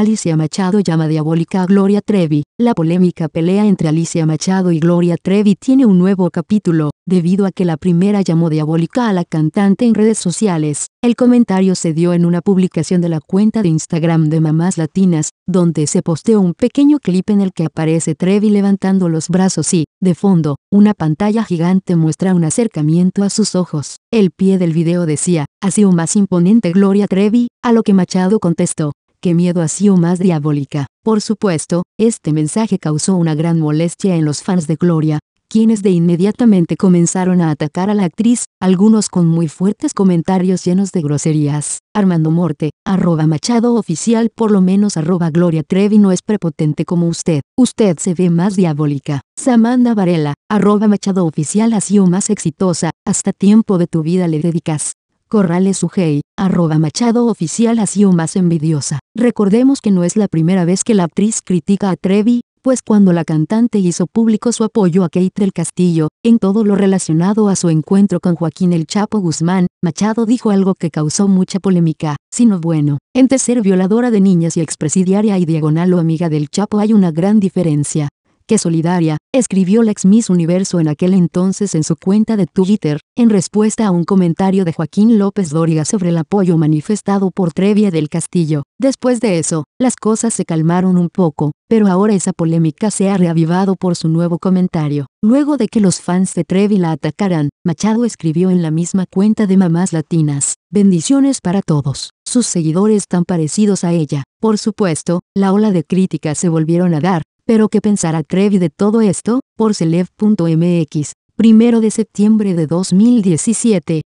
Alicia Machado llama diabólica a Gloria Trevi. La polémica pelea entre Alicia Machado y Gloria Trevi tiene un nuevo capítulo, debido a que la primera llamó diabólica a la cantante en redes sociales. El comentario se dio en una publicación de la cuenta de Instagram de Mamás Latinas, donde se posteó un pequeño clip en el que aparece Trevi levantando los brazos y, de fondo, una pantalla gigante muestra un acercamiento a sus ojos. El pie del video decía, ha sido más imponente Gloria Trevi, a lo que Machado contestó, qué miedo ha sido más diabólica. Por supuesto, este mensaje causó una gran molestia en los fans de Gloria, quienes de inmediatamente comenzaron a atacar a la actriz, algunos con muy fuertes comentarios llenos de groserías. Armando Morte, arroba Machado oficial por lo menos arroba Gloria Trevi no es prepotente como usted, usted se ve más diabólica. Samanda Varela, arroba Machado oficial ha sido más exitosa, hasta tiempo de tu vida le dedicas. Corrales Ugey, arroba Machado Oficial ha sido más envidiosa. Recordemos que no es la primera vez que la actriz critica a Trevi, pues cuando la cantante hizo público su apoyo a Kate del Castillo, en todo lo relacionado a su encuentro con Joaquín el Chapo Guzmán, Machado dijo algo que causó mucha polémica, sino bueno, entre ser violadora de niñas y expresidiaria y diagonal o amiga del Chapo hay una gran diferencia, que solidaria, escribió la Miss Universo en aquel entonces en su cuenta de Twitter, en respuesta a un comentario de Joaquín López Dóriga sobre el apoyo manifestado por Trevia del Castillo. Después de eso, las cosas se calmaron un poco, pero ahora esa polémica se ha reavivado por su nuevo comentario. Luego de que los fans de Trevi la atacaran, Machado escribió en la misma cuenta de Mamás Latinas, Bendiciones para todos, sus seguidores tan parecidos a ella. Por supuesto, la ola de críticas se volvieron a dar, pero ¿qué pensará Trevi de todo esto? Por Celeb.mx, 1 de septiembre de 2017.